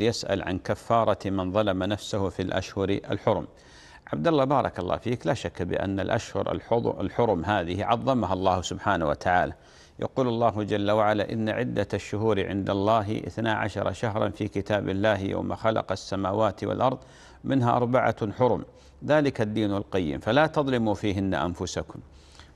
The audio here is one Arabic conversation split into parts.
يسأل عن كفارة من ظلم نفسه في الأشهر الحرم عبد الله بارك الله فيك لا شك بأن الأشهر الحرم هذه عظمها الله سبحانه وتعالى يقول الله جل وعلا إن عدة الشهور عند الله 12 شهرا في كتاب الله يوم خلق السماوات والأرض منها أربعة حرم ذلك الدين القيم فلا تظلموا فيهن أنفسكم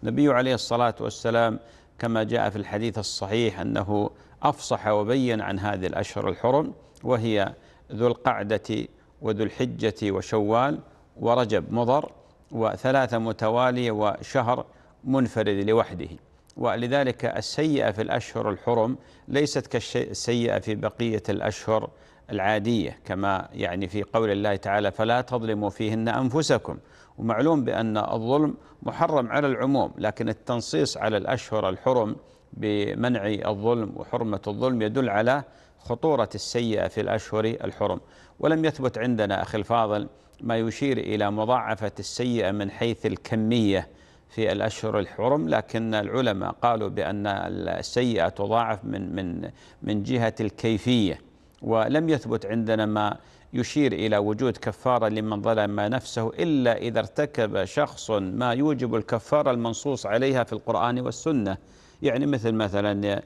النبي عليه الصلاة والسلام كما جاء في الحديث الصحيح أنه أفصح وبين عن هذه الأشهر الحرم وهي ذو القعدة وذو الحجة وشوال ورجب مضر وثلاثة متوالية وشهر منفرد لوحده ولذلك السيئة في الأشهر الحرم ليست كالسيئة في بقية الأشهر العادية كما يعني في قول الله تعالى فلا تظلموا فيهن أنفسكم ومعلوم بأن الظلم محرم على العموم لكن التنصيص على الأشهر الحرم بمنع الظلم وحرمة الظلم يدل على خطورة السيئة في الأشهر الحرم ولم يثبت عندنا أخي الفاضل ما يشير إلى مضاعفة السيئة من حيث الكمية في الأشهر الحرم لكن العلماء قالوا بأن السيئة تضاعف من من من جهة الكيفية ولم يثبت عندنا ما يشير إلى وجود كفارة لمن ظلم نفسه إلا إذا ارتكب شخص ما يوجب الكفارة المنصوص عليها في القرآن والسنة يعني مثل مثلا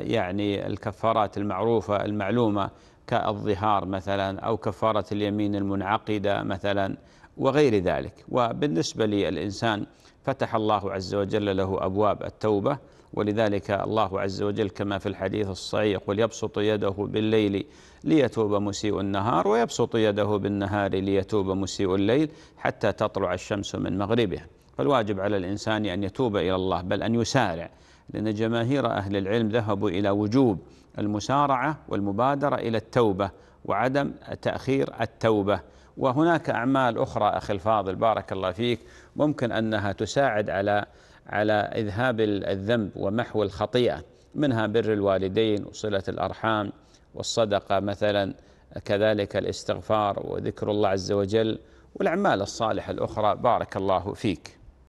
يعني الكفارات المعروفة المعلومة كالظهار مثلا أو كفارة اليمين المنعقدة مثلا وغير ذلك وبالنسبة للإنسان فتح الله عز وجل له أبواب التوبة ولذلك الله عز وجل كما في الحديث الصحيح يقول يبسط يده بالليل ليتوب مسيء النهار ويبسط يده بالنهار ليتوب مسيء الليل حتى تطلع الشمس من مغربها فالواجب على الإنسان أن يتوب إلى الله بل أن يسارع لأن جماهير أهل العلم ذهبوا إلى وجوب المسارعة والمبادرة إلى التوبة وعدم تأخير التوبة وهناك أعمال أخرى أخي الفاضل بارك الله فيك ممكن أنها تساعد على على إذهاب الذنب ومحو الخطيئة منها بر الوالدين وصلة الأرحام والصدقة مثلا كذلك الاستغفار وذكر الله عز وجل والأعمال الصالحة الأخرى بارك الله فيك